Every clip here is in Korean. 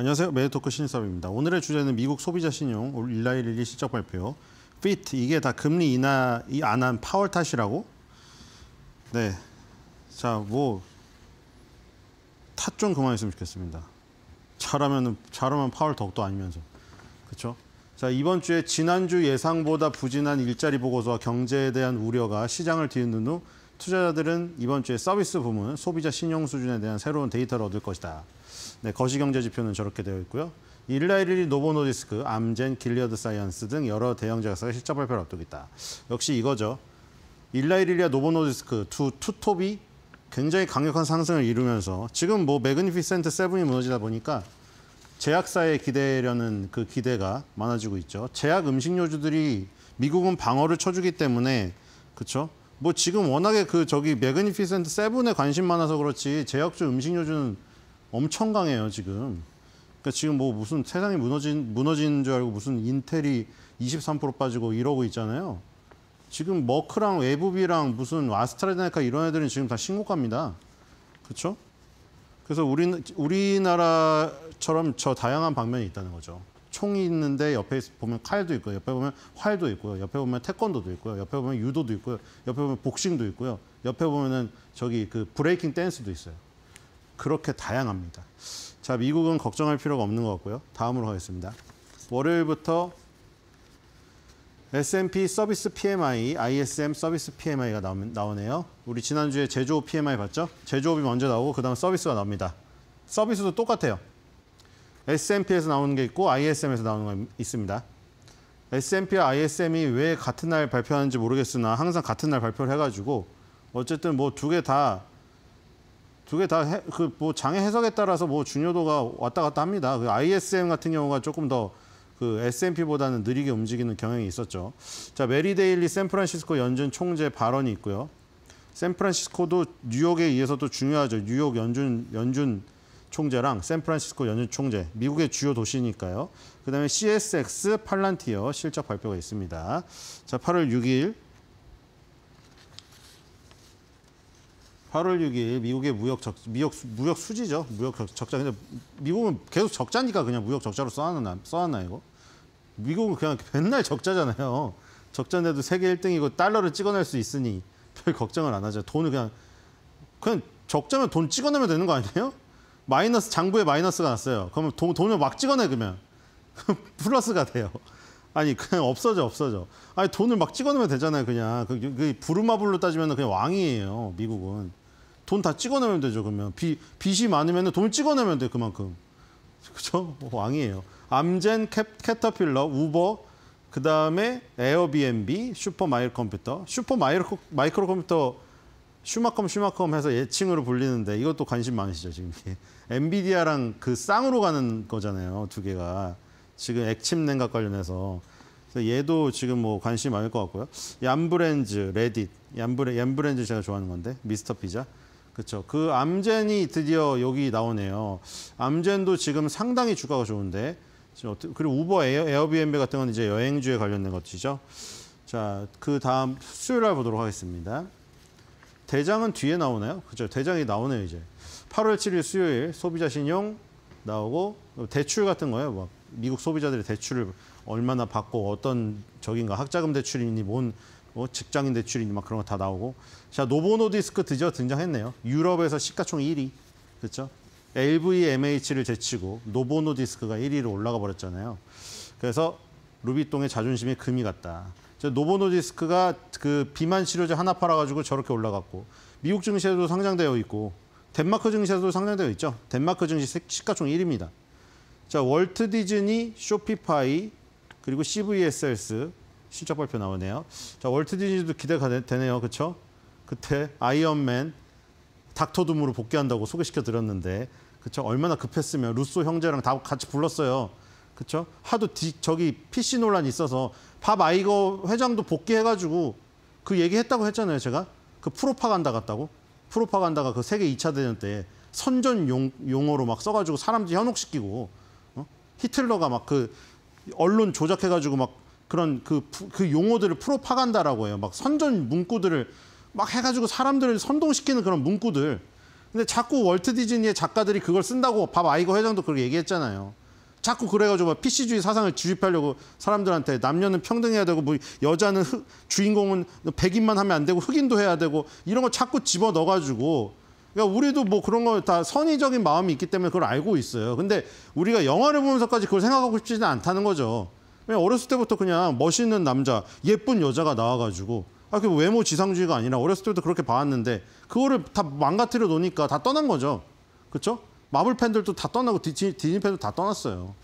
안녕하세요. 매니토크 신입사입니다. 오늘의 주제는 미국 소비자 신용 올라1 1 2 실적 발표. 피트 이게 다 금리 인하 안한 파월 탓이라고? 네. 자, 뭐탓 좀 그만했으면 좋겠습니다. 잘하면 잘하면 파월 덕도 아니면서. 그렇죠? 자, 이번 주에 지난주 예상보다 부진한 일자리 보고서와 경제에 대한 우려가 시장을 뒤흔든 후 투자자들은 이번 주에 서비스 부문, 소비자 신용 수준에 대한 새로운 데이터를 얻을 것이다. 네, 거시경제 지표는 저렇게 되어 있고요. 일라이리 노보노디스크, 암젠, 길리어드 사이언스 등 여러 대형 제약사가 실적 발표를 앞두고 있다. 역시 이거죠. 일라이리아 리 노보노디스크 투 투톱이 굉장히 강력한 상승을 이루면서 지금 뭐 매그니피센트 세븐이 무너지다 보니까 제약사에 기대려는 그 기대가 많아지고 있죠. 제약 음식료주들이 미국은 방어를 쳐주기 때문에 그렇죠. 뭐 지금 워낙에 그 저기 매그니피센트 세븐에 관심 많아서 그렇지 제약주 음식료주는 엄청 강해요, 지금. 그러니까 지금 뭐 무슨 세상이 무너진, 무너진 줄 알고 무슨 인텔이 23% 빠지고 이러고 있잖아요. 지금 머크랑 외부비랑 무슨 아스트라제네카 이런 애들은 지금 다 신고가입니다. 그렇죠? 그래서 우리, 우리나라처럼 저 다양한 방면이 있다는 거죠. 총이 있는데 옆에 보면 칼도 있고요. 옆에 보면 활도 있고요. 옆에 보면 태권도도 있고요. 옆에 보면 유도도 있고요. 옆에 보면 복싱도 있고요. 옆에 보면은 저기 그 브레이킹 댄스도 있어요. 그렇게 다양합니다. 자, 미국은 걱정할 필요가 없는 것 같고요. 다음으로 가겠습니다. 월요일부터 S&P 서비스 PMI, ISM 서비스 PMI가 나오네요. 우리 지난주에 제조업 PMI 봤죠? 제조업이 먼저 나오고 그다음 서비스가 나옵니다. 서비스도 똑같아요. S&P에서 나오는 게 있고 ISM에서 나오는 게 있습니다. S&P와 ISM이 왜 같은 날 발표하는지 모르겠으나 항상 같은 날 발표를 해가지고 어쨌든 뭐두개다 그게 다그뭐 장애 해석에 따라서 뭐 중요도가 왔다 갔다 합니다. 그 ISM 같은 경우가 조금 더그 S&P보다는 느리게 움직이는 경향이 있었죠. 자, 메리데일리 샌프란시스코 연준 총재 발언이 있고요. 샌프란시스코도 뉴욕에 의해서도 중요하죠. 뉴욕 연준 연준 총재랑 샌프란시스코 연준 총재, 미국의 주요 도시니까요. 그다음에 CSX 팔란티어 실적 발표가 있습니다. 자, 8월 6일 8월 6일 미국의 무역 적 미역 무역 수지죠. 무역 적자. 근데 미국은 계속 적자니까 그냥 무역 적자로 써놨나 써놨나 이거. 미국은 그냥 맨날 적자잖아요. 적자인데도 세계 1등이고 달러를 찍어낼 수 있으니 별 걱정을 안 하죠. 돈을 그냥 그냥 적자면 돈 찍어내면 되는 거 아니에요? 마이너스 장부에 마이너스가 났어요. 그러면 돈, 돈을 막 찍어내 그러면 플러스가 돼요. 아니 그냥 없어져 없어져. 아니 돈을 막 찍어내면 되잖아요 그냥. 그, 그 부르마블로 따지면 그냥 왕이에요 미국은. 돈다 찍어내면 되죠, 그러면. 빚, 빚이 많으면 돈 찍어내면 돼, 그만큼. 그죠? 뭐 왕이에요. 암젠, 캡, 캐터필러, 우버, 그 다음에 에어비앤비, 슈퍼 마이크로 컴퓨터. 슈퍼 마이크로, 마이크로 컴퓨터 슈마컴 슈마컴 해서 예칭으로 불리는데 이것도 관심 많으시죠, 지금. 엔비디아랑 그 쌍으로 가는 거잖아요, 두 개가. 지금 액침 냉각 관련해서. 얘도 지금 뭐 관심이 많을 것 같고요. 얀브랜즈 레딧, 얀브레 얌브렌즈 제가 좋아하는 건데 미스터 피자. 그렇죠. 그 암젠이 드디어 여기 나오네요. 암젠도 지금 상당히 주가가 좋은데 지금 어떻게, 그리고 우버 에어, 비앤비 같은 건 이제 여행주에 관련된 것이죠. 자, 그 다음 수요일 날 보도록 하겠습니다. 대장은 뒤에 나오나요? 그렇죠. 대장이 나오네요, 이제. 8월 7일 수요일 소비자 신용 나오고 대출 같은 거예요. 막 미국 소비자들이 대출을 얼마나 받고 어떤 적인가 학자금 대출이니 뭔뭐 직장인 대출이니 막 그런 거 다 나오고 자 노보노디스크 드디어 등장했네요. 유럽에서 시가총 1위 그렇죠? LVMH를 제치고 노보노디스크가 1위로 올라가 버렸잖아요. 그래서 루비똥의 자존심이 금이 갔다. 노보노디스크가 그 비만 치료제 하나 팔아가지고 저렇게 올라갔고 미국 증시에도 상장되어 있고 덴마크 증시에도 상장되어 있죠. 덴마크 증시 시가총 1위입니다. 자 월트 디즈니, 쇼피파이 그리고 CVSS, 실적 발표 나오네요. 자, 월트 디즈니도 기대가 되네요. 그렇죠? 그때 아이언맨 닥터 둠으로 복귀한다고 소개시켜 드렸는데 그쵸 얼마나 급했으면 루소 형제랑 다 같이 불렀어요. 그쵸 하도 디, 저기 PC 논란이 있어서 밥 아이거 회장도 복귀해가지고 그 얘기했다고 했잖아요. 제가 그 프로파간다 같다고 프로파간다가 그 세계 2차 대전 때 선전 용, 용어로 막 써가지고 사람들 현혹시키고 어? 히틀러가 막 그 언론 조작해가지고 막 그런 그, 그 용어들을 프로파간다라고 해요. 막 선전 문구들을 막 해가지고 사람들을 선동시키는 그런 문구들. 근데 자꾸 월트 디즈니의 작가들이 그걸 쓴다고 밥 아이거 회장도 그렇게 얘기했잖아요. 자꾸 그래가지고 막 PC주의 사상을 주입하려고 사람들한테 남녀는 평등해야 되고 뭐 여자는 흑, 주인공은 백인만 하면 안 되고 흑인도 해야 되고 이런 거 자꾸 집어 넣어가지고 그러니까 우리도 뭐 그런 거 다 선의적인 마음이 있기 때문에 그걸 알고 있어요. 근데 우리가 영화를 보면서까지 그걸 생각하고 싶지는 않다는 거죠. 왜냐 어렸을 때부터 그냥 멋있는 남자, 예쁜 여자가 나와가지고 아, 그 외모 지상주의가 아니라 어렸을 때부터 그렇게 봐왔는데 그거를 다 망가뜨려 놓으니까 다 떠난 거죠. 그렇죠? 마블 팬들도 다 떠나고 디즈니, 디즈니 팬도 다 떠났어요.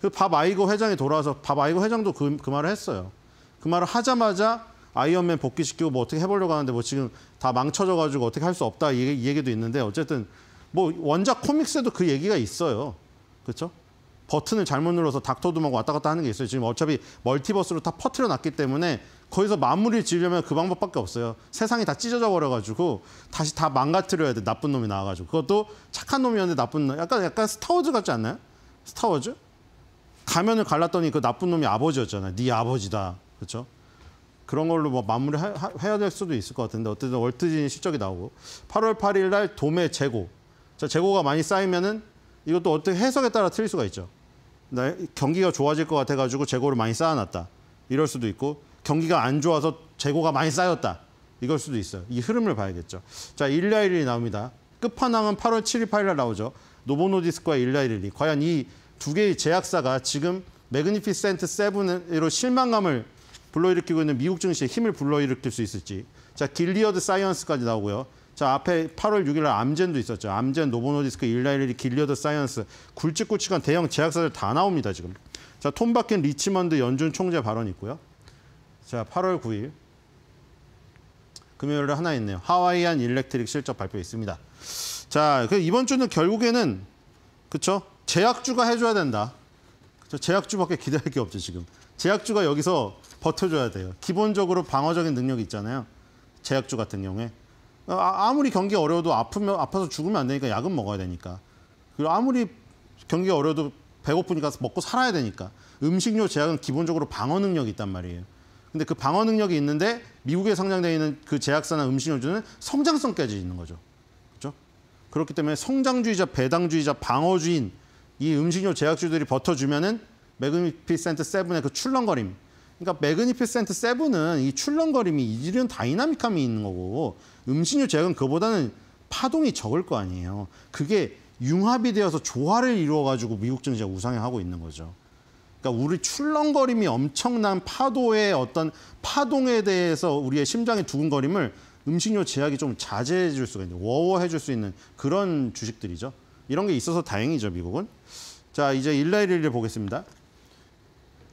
그 밥 아이고 회장이 돌아와서 밥 아이고 회장도 그, 그 말을 했어요. 그 말을 하자마자 아이언맨 복귀시키고 뭐 어떻게 해보려고 하는데 뭐 지금 다 망쳐져가지고 어떻게 할 수 없다 이, 이 얘기도 있는데 어쨌든 뭐 원작 코믹스에도 그 얘기가 있어요. 그렇죠? 버튼을 잘못 눌러서 닥터도하고 왔다 갔다 하는 게 있어요. 지금 어차피 멀티버스로 다 퍼트려 놨기 때문에 거기서 마무리를 지으려면 그 방법밖에 없어요. 세상이 다 찢어져 버려가지고 다시 다 망가뜨려야 돼. 나쁜 놈이 나와가지고 그것도 착한 놈이었는데 나쁜 놈. 약간 약간 스타워즈 같지 않나요? 스타워즈? 가면을 갈랐더니 그 나쁜 놈이 아버지였잖아요. 네 아버지다. 그렇죠? 그런 걸로 뭐 마무리 해야 될 수도 있을 것 같은데 어쨌든 월트진 실적이 나오고 8월 8일 날 도매 재고 자, 재고가 많이 쌓이면은 이것도 어떻게 해석에 따라 틀릴 수가 있죠. 경기가 좋아질 것 같아가지고 재고를 많이 쌓아놨다. 이럴 수도 있고 경기가 안 좋아서 재고가 많이 쌓였다. 이걸 수도 있어요. 이 흐름을 봐야겠죠. 자, 일라일리 나옵니다. 끝판왕은 8월 7일, 8일날 나오죠. 노보노디스크와 일라일리 과연 이 두 개의 제약사가 지금 매그니피센트 세븐으로 실망감을 불러일으키고 있는 미국 증시에 힘을 불러일으킬 수 있을지. 자, 길리어드 사이언스까지 나오고요. 자, 앞에 8월 6일 날 암젠도 있었죠. 암젠, 노보노디스크, 일라이리, 길리어드 사이언스, 굵직굵직한 대형 제약사들 다 나옵니다, 지금. 자, 톰바켄 리치먼드 연준 총재 발언 있고요. 자, 8월 9일. 금요일에 하나 있네요. 하와이안 일렉트릭 실적 발표 있습니다. 자, 그 이번 주는 결국에는 그쵸? 제약주가 해줘야 된다. 그쵸? 제약주밖에 기대할 게 없죠, 지금. 제약주가 여기서 버텨줘야 돼요. 기본적으로 방어적인 능력이 있잖아요. 제약주 같은 경우에. 어, 아, 아무리 경기 어려워도 아프면 아파서 죽으면 안 되니까 약은 먹어야 되니까. 그리고 아무리 경기 어려워도 배고프니까 먹고 살아야 되니까. 음식료 제약은 기본적으로 방어 능력이 있단 말이에요. 근데 그 방어 능력이 있는데 미국에 상장되어 있는 그 제약사나 음식료주는 성장성까지 있는 거죠. 그렇죠? 그렇기 때문에 성장주의자, 배당주의자, 방어주인 이 음식료 제약주들이 버텨주면은 매그니피센트 세븐의 그 출렁거림 그러니까 매그니피센트 세븐은 이 출렁거림이 이런 다이나믹함이 있는 거고 음신유 제약은 그보다는 파동이 적을 거 아니에요. 그게 융합이 되어서 조화를 이루어가지고 미국 증시가 우상향하고 있는 거죠. 그러니까 우리 출렁거림이 엄청난 파도의 어떤 파동에 대해서 우리의 심장의 두근거림을 음식료 제약이 좀 자제해 줄 수가 있는, 워워해 줄 수 있는 그런 주식들이죠. 이런 게 있어서 다행이죠, 미국은. 자, 이제 일라이리를 보겠습니다.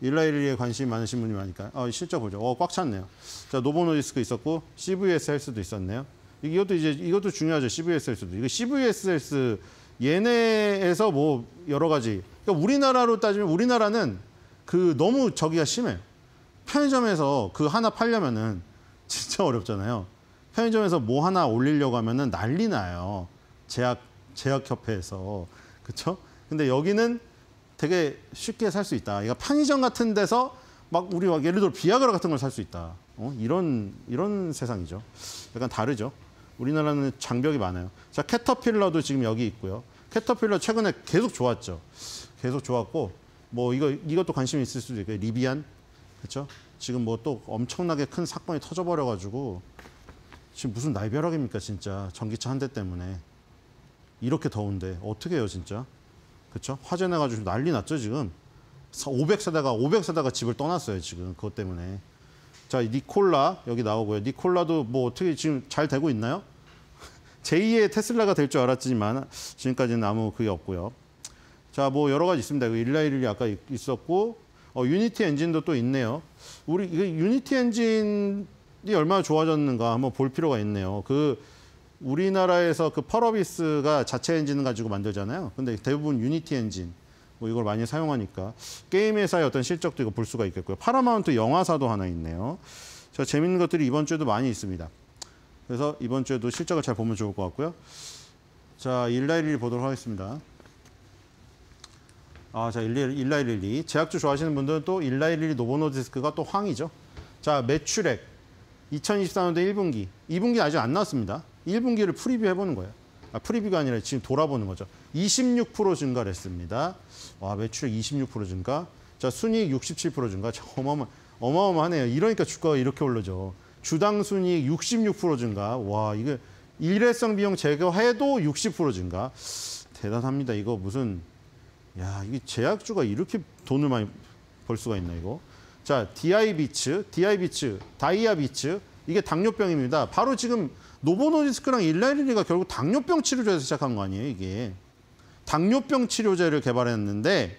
일라일리에 관심이 많으신 분이 많으니까 어, 실적 보죠. 어, 꽉 찼네요. 자, 노보노디스크 있었고 CVS 헬스도 있었네요. 이것도 이제 이것도 중요하죠. CVS 헬스도. 이거 CVS 헬스 얘네에서 뭐 여러 가지. 그러니까 우리나라로 따지면 우리나라는 그 너무 저기가 심해요. 편의점에서 그 하나 팔려면은 진짜 어렵잖아요. 편의점에서 뭐 하나 올리려고 하면은 난리 나요. 제약 제약협회에서 그렇죠? 근데 여기는 되게 쉽게 살 수 있다. 이거 그러니까 편의점 같은 데서 막 우리 막 예를 들어 비아그라 같은 걸 살 수 있다. 어? 이런 이런 세상이죠. 약간 다르죠. 우리나라는 장벽이 많아요. 자, 캐터필러도 지금 여기 있고요. 캐터필러 최근에 계속 좋았죠. 계속 좋았고 뭐 이거 이것도 관심이 있을 수도 있고 리비안 그렇죠? 지금 뭐 또 엄청나게 큰 사건이 터져버려 가지고 지금 무슨 날벼락입니까 진짜 전기차 한 대 때문에 이렇게 더운데 어떻게 해요 진짜? 그렇죠? 화재 나가지고 난리 났죠 지금. 500 사다가 500 사다가 집을 떠났어요 지금 그것 때문에. 자 니콜라 여기 나오고요. 니콜라도 뭐 어떻게 지금 잘 되고 있나요? 제2의 테슬라가 될 줄 알았지만 지금까지는 아무 그게 없고요. 자 뭐 여러 가지 있습니다. 그 일라이리 아까 있었고 어, 유니티 엔진도 또 있네요. 우리 이거 그 유니티 엔진이 얼마나 좋아졌는가 한번 볼 필요가 있네요. 그 우리나라에서 그 펄어비스가 자체 엔진을 가지고 만들잖아요. 근데 대부분 유니티 엔진 뭐 이걸 많이 사용하니까 게임 회사의 어떤 실적도 이거 볼 수가 있겠고요. 파라마운트 영화사도 하나 있네요. 저 재밌는 것들이 이번 주에도 많이 있습니다. 그래서 이번 주에도 실적을 잘 보면 좋을 것 같고요. 자, 일라일리 보도록 하겠습니다. 아, 자, 일라일리. 제약주 좋아하시는 분들은 또 일라일리 노보노디스크가 또 황이죠. 자, 매출액 2024년도 1분기. 2분기 아직 안 나왔습니다. 1분기를 프리뷰 해보는 거예요. 아, 프리뷰가 아니라 지금 돌아보는 거죠. 26% 증가를 했습니다. 와, 매출액 26% 증가. 자, 순이익 67% 증가. 자, 어마어마, 어마어마하네요. 이러니까 주가가 이렇게 오르죠. 주당 순이익 66% 증가. 와, 이게 일회성 비용 제거해도 60% 증가. 대단합니다. 이거 무슨, 야, 이게 제약주가 이렇게 돈을 많이 벌 수가 있나, 이거. 자, 디아이비츠, 디아이비츠, 다이아비츠. 이게 당뇨병입니다. 바로 지금 노보노디스크랑 일라이리가 결국 당뇨병 치료제에서 시작한 거 아니에요, 이게. 당뇨병 치료제를 개발했는데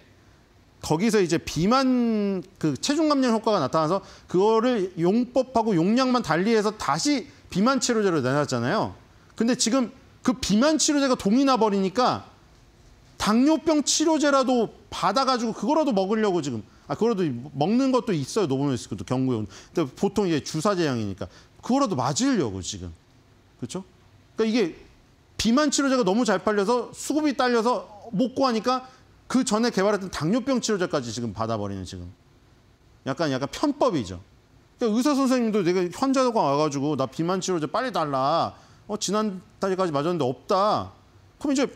거기서 이제 비만 그 체중 감량 효과가 나타나서 그거를 용법하고 용량만 달리해서 다시 비만 치료제로 내놨잖아요. 근데 지금 그 비만 치료제가 동이 나버리니까 당뇨병 치료제라도 받아가지고 그거라도 먹으려고 지금 아 그거라도 먹는 것도 있어요 노보노스크도 경구용 근데 보통 이제 주사 제형이니까 그거라도 맞으려고 지금 그렇죠? 그러니까 이게 비만 치료제가 너무 잘 팔려서 수급이 딸려서 못 구하니까 그 전에 개발했던 당뇨병 치료제까지 지금 받아버리는 지금 약간 약간 편법이죠. 그러니까 의사 선생님도 내가 환자가 와가지고 나 비만 치료제 빨리 달라. 어 지난달까지 맞았는데 없다. 그럼 이제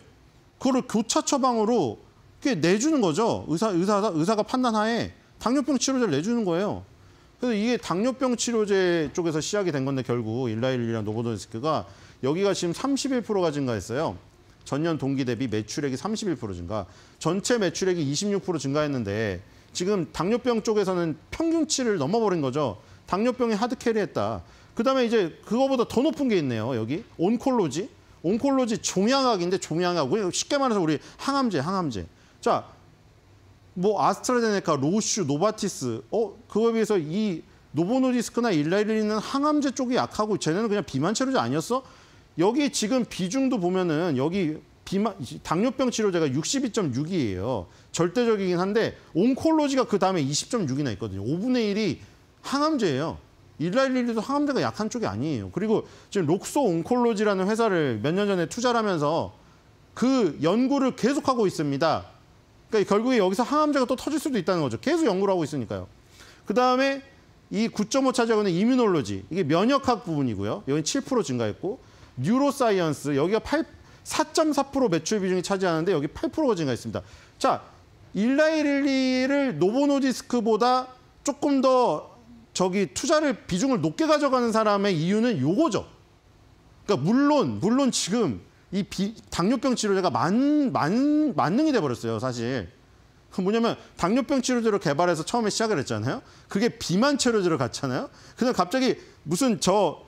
그거를 교차 처방으로 꽤 내주는 거죠. 의사 의사 의사가 판단하에 당뇨병 치료제를 내주는 거예요. 그래서 이게 당뇨병 치료제 쪽에서 시작이 된 건데 결국 일라일리랑 노보노스크가 여기가 지금 31%가 증가했어요. 전년 동기 대비 매출액이 31% 증가. 전체 매출액이 26% 증가했는데 지금 당뇨병 쪽에서는 평균치를 넘어버린 거죠. 당뇨병이 하드캐리했다. 그다음에 이제 그거보다 더 높은 게 있네요. 여기 온콜로지, 온콜로지 종양학인데 종양학. 쉽게 말해서 우리 항암제, 항암제. 자뭐 아스트라제네카, 로슈, 노바티스 어 그거에 비해서 이 노보노디스크나 일라이린은 항암제 쪽이 약하고 쟤네는 그냥 비만 치료제 아니었어? 여기 지금 비중도 보면은 여기 비만 당뇨병 치료제가 62.6이에요. 절대적이긴 한데 온콜로지가 그다음에 20.6이나 있거든요. 5분의 1이 항암제예요. 일라일리도 항암제가 약한 쪽이 아니에요. 그리고 지금 록소 온콜로지라는 회사를 몇 년 전에 투자를 하면서 그 연구를 계속하고 있습니다. 그러니까 결국에 여기서 항암제가 또 터질 수도 있다는 거죠. 계속 연구를 하고 있으니까요. 그다음에 이 9.5 차지하고는 이뮤놀로지 이게 면역학 부분이고요. 여기 7% 증가했고 뉴로사이언스 여기가 8 4.4% 매출 비중이 차지하는데 여기 8%가 증가했습니다. 자, 일라이릴리를 노보노디스크보다 조금 더 저기 투자를 비중을 높게 가져가는 사람의 이유는 요거죠. 그러니까 물론 물론 지금 이 비, 당뇨병 치료제가 만, 만, 만능이 돼버렸어요, 사실. 뭐냐면 당뇨병 치료제를 개발해서 처음에 시작을 했잖아요. 그게 비만 치료제로 갔잖아요. 근데 갑자기 무슨 저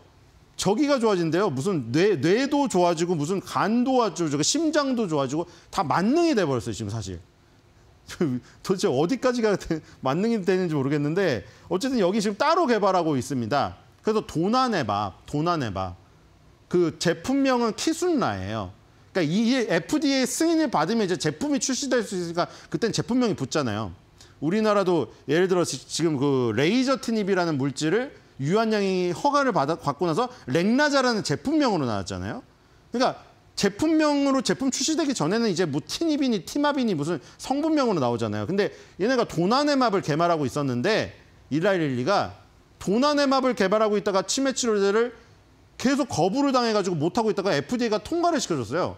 저기가 좋아진대요. 무슨 뇌 뇌도 좋아지고 무슨 간도 좋아지고 심장도 좋아지고 다 만능이 돼 버렸어요, 지금 사실. 도대체 어디까지가 만능이 되는지 모르겠는데 어쨌든 여기 지금 따로 개발하고 있습니다. 그래서 도난의 밥, 도난의 밥. 그 제품명은 키순라예요. 그러니까 이 FDA 승인을 받으면 이제 제품이 출시될 수 있으니까 그땐 제품명이 붙잖아요. 우리나라도 예를 들어 지금 그 레이저 티닙이라는 물질을 유한양이 허가를 받아 갖고 나서 렉나자라는 제품명으로 나왔잖아요. 그러니까 제품명으로 제품 출시되기 전에는 이제 뭐 티닙이니 티마비니 무슨 성분명으로 나오잖아요. 근데 얘네가 도나네맙을 개발하고 있었는데 이라일리가 도나네맙을 개발하고 있다가 치매 치료제를 계속 거부를 당해가지고 못하고 있다가 FDA가 통과를 시켜줬어요.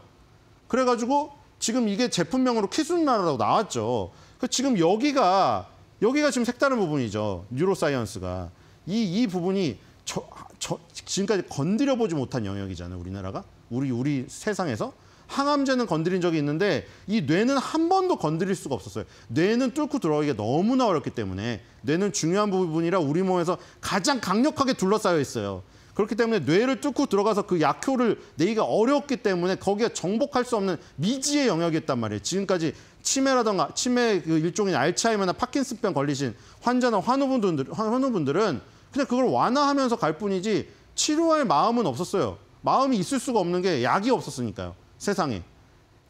그래가지고 지금 이게 제품명으로 키누나라고 나왔죠. 그 지금 여기가 여기가 지금 색다른 부분이죠. 뉴로사이언스가 이 이 부분이 저, 저 지금까지 건드려 보지 못한 영역이잖아요. 우리나라가 우리 우리 세상에서 항암제는 건드린 적이 있는데 이 뇌는 한 번도 건드릴 수가 없었어요. 뇌는 뚫고 들어가기가 너무나 어렵기 때문에 뇌는 중요한 부분이라 우리 몸에서 가장 강력하게 둘러싸여 있어요. 그렇기 때문에 뇌를 뚫고 들어가서 그 약효를 내기가 어렵기 때문에 거기에 정복할 수 없는 미지의 영역이 있단 말이에요. 지금까지 치매라던가 치매 그 일종인 알츠하이머나 파킨슨병 걸리신 환자나 환우분들, 환우분들은 그냥 그걸 완화하면서 갈 뿐이지 치료할 마음은 없었어요. 마음이 있을 수가 없는 게 약이 없었으니까요. 세상에.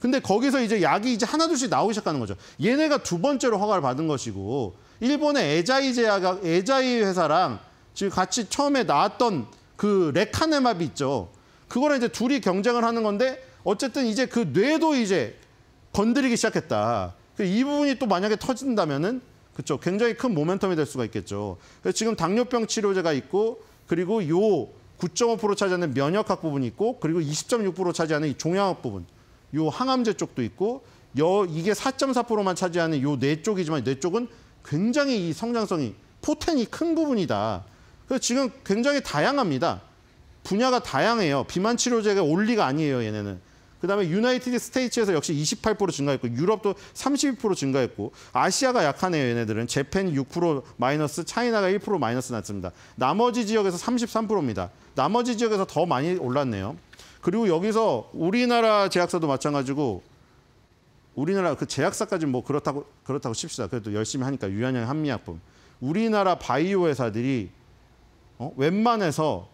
근데 거기서 이제 약이 이제 하나둘씩 나오기 시작하는 거죠. 얘네가 두 번째로 허가를 받은 것이고 일본의 에자이 제약 에자이 회사랑 지금 같이 처음에 나왔던 그 레카네맙이 있죠. 그거는 이제 둘이 경쟁을 하는 건데 어쨌든 이제 그 뇌도 이제 건드리기 시작했다. 그 이 부분이 또 만약에 터진다면은 그렇죠. 굉장히 큰 모멘텀이 될 수가 있겠죠. 그래서 지금 당뇨병 치료제가 있고 그리고 요 9.5% 차지하는 면역학 부분이 있고 그리고 20.6% 차지하는 이 종양학 부분. 요 항암제 쪽도 있고 여 이게 4.4%만 차지하는 요 뇌 쪽이지만 뇌 쪽은 굉장히 이 성장성이 포텐이 큰 부분이다. 그래서 지금 굉장히 다양합니다. 분야가 다양해요. 비만 치료제가 올리가 아니에요, 얘네는. 그다음에 유나이티드 스테이츠에서 역시 28% 증가했고 유럽도 32% 증가했고 아시아가 약하네요 얘네들은 재팬 6% 마이너스 차이나가 1% 마이너스 났습니다. 나머지 지역에서 33%입니다. 나머지 지역에서 더 많이 올랐네요. 그리고 여기서 우리나라 제약사도 마찬가지고 우리나라 그 제약사까지 뭐 그렇다고 그렇다고 칩시다. 그래도 열심히 하니까 유한형 한미약품 우리나라 바이오 회사들이 어? 웬만해서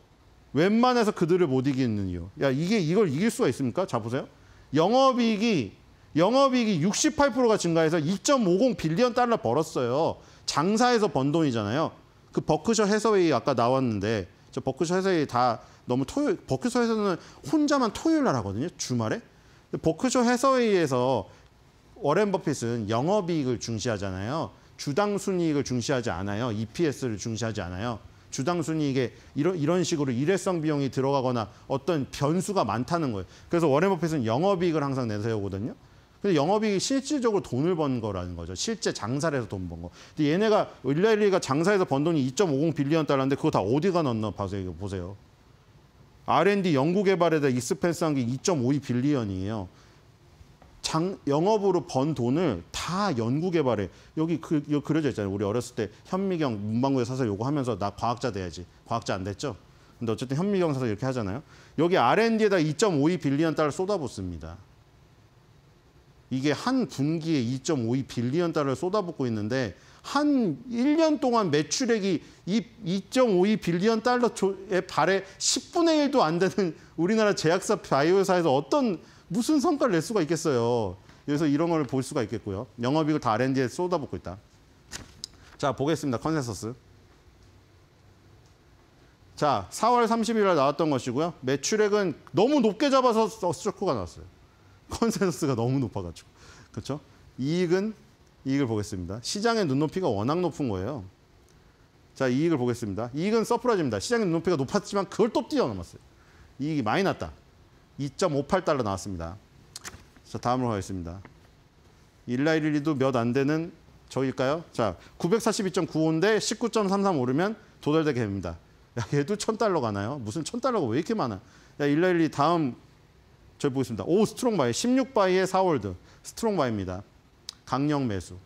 웬만해서 그들을 못 이기는 이유. 야 이게 이걸 이길 수가 있습니까? 자 보세요. 영업이익이 영업이익이 68%가 증가해서 2.50 빌리언 달러 벌었어요. 장사에서 번 돈이잖아요. 그 버크셔 해서웨이 아까 나왔는데 저 버크셔 해서웨이 다 너무 토요일 버크셔 해서는 혼자만 토요일 날 하거든요. 주말에. 버크셔 해서웨이에서 워렌 버핏은 영업이익을 중시하잖아요. 주당 순이익을 중시하지 않아요. EPS를 중시하지 않아요. 주당순이 익에 이런, 이런 식으로 일회성 비용이 들어가거나 어떤 변수가 많다는 거예요. 그래서 워렌 버핏은 영업이익을 항상 내세우거든요. 근데 영업이익이 실질적으로 돈을 번 거라는 거죠. 실제 장사를 해서 돈 번 거. 근데 얘네가 일라일리가 장사해서 번 돈이 2.50 빌리언 달러인데 그거 다 어디가 넣나 봐서 보세요. R&D 연구개발에다 익스펜스한 게 2.52 빌리언이에요. 장, 영업으로 번 돈을 다 연구개발에 여기 그, 여 그려져 있잖아요. 우리 어렸을 때 현미경 문방구에 사서 요거 하면서 나 과학자 돼야지. 과학자 안 됐죠? 근데 어쨌든 현미경 사서 이렇게 하잖아요. 여기 R&D에다 2.52 빌리언 달러 쏟아붓습니다. 이게 한 분기에 2.52 빌리언 달러를 쏟아붓고 있는데 한 1년 동안 매출액이 이2.52 빌리언 달러의 발에 10분의 1도 안 되는 우리나라 제약사 바이오사에서 어떤 무슨 성과를 낼 수가 있겠어요. 여기서 이런 걸 볼 수가 있겠고요. 영업이익을 다 R&D에 쏟아붓고 있다. 자, 보겠습니다. 컨센서스. 자, 4월 30일 날 나왔던 것이고요. 매출액은 너무 높게 잡아서 스트로크가 나왔어요. 컨센서스가 너무 높아가지고. 그렇죠? 이익은 이익을 보겠습니다. 시장의 눈높이가 워낙 높은 거예요. 자, 이익을 보겠습니다. 이익은 서프라이즈입니다. 시장의 눈높이가 높았지만 그걸 또 뛰어넘었어요. 이익이 많이 났다. 2.58달러 나왔습니다. 자, 다음으로 가겠습니다. 일라이릴리도 몇 안 되는 저일까요? 자, 942.95인데 19.33 오르면 도달되게 됩니다. 야, 얘도 1000달러 가나요? 무슨 1000달러가 왜 이렇게 많아? 야, 일라일리 다음 저희 보겠습니다. 오, 스트롱 바이. 16 바이의 4월드. 스트롱 바이입니다. 강력 매수.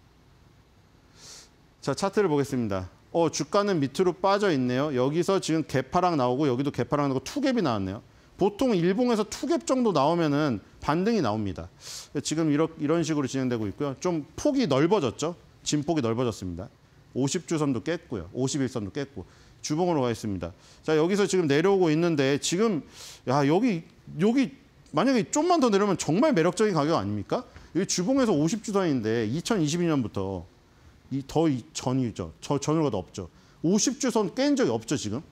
자, 차트를 보겠습니다. 어, 주가는 밑으로 빠져 있네요. 여기서 지금 개파랑 나오고 여기도 개파랑 나오고 투갭이 나왔네요. 보통 일봉에서 투갭 정도 나오면은 반등이 나옵니다. 지금 이런, 이런 식으로 진행되고 있고요. 좀 폭이 넓어졌죠. 진폭이 넓어졌습니다. 50주선도 깼고요. 51선도 깼고. 주봉으로 가 있습니다. 자, 여기서 지금 내려오고 있는데 지금 야, 여기 여기 만약에 좀만 더 내려면 오 정말 매력적인 가격 아닙니까? 여기 주봉에서 50주선인데 2022년부터 이, 더 전이죠. 저, 전후가 더 없죠. 50주선 깬 적이 없죠, 지금.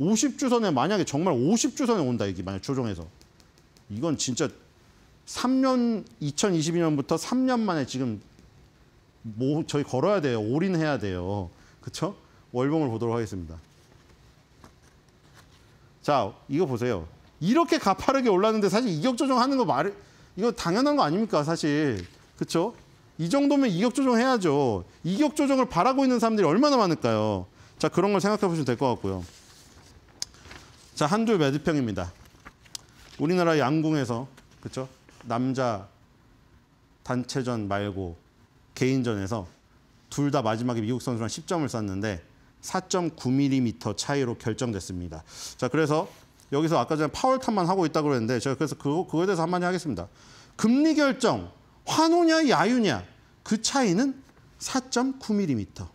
50주 선에 만약에 정말 50주 선에 온다 이게 만약 조정해서 이건 진짜 3년 2022년부터 3년 만에 지금 뭐 저희 걸어야 돼요. 올인해야 돼요. 그렇죠? 월봉을 보도록 하겠습니다. 자, 이거 보세요. 이렇게 가파르게 올랐는데 사실 이격 조정하는 거 말, 이거 당연한 거 아닙니까, 사실. 그렇죠? 이 정도면 이격 조정해야죠. 이격 조정을 바라고 있는 사람들이 얼마나 많을까요? 자, 그런 걸 생각해 보시면 될 것 같고요. 자, 한줄매듭평입니다 우리나라 양궁에서 그쵸 남자 단체전 말고 개인전에서 둘 다 마지막에 미국 선수랑 10점을 쐈는데 4.9mm 차이로 결정됐습니다. 자, 그래서 여기서 아까 전에 파월탄만 하고 있다고 그랬는데 제가 그래서 그거, 그거에 대해서 한마디 하겠습니다. 금리 결정, 환호냐 야유냐 그 차이는 4.9mm.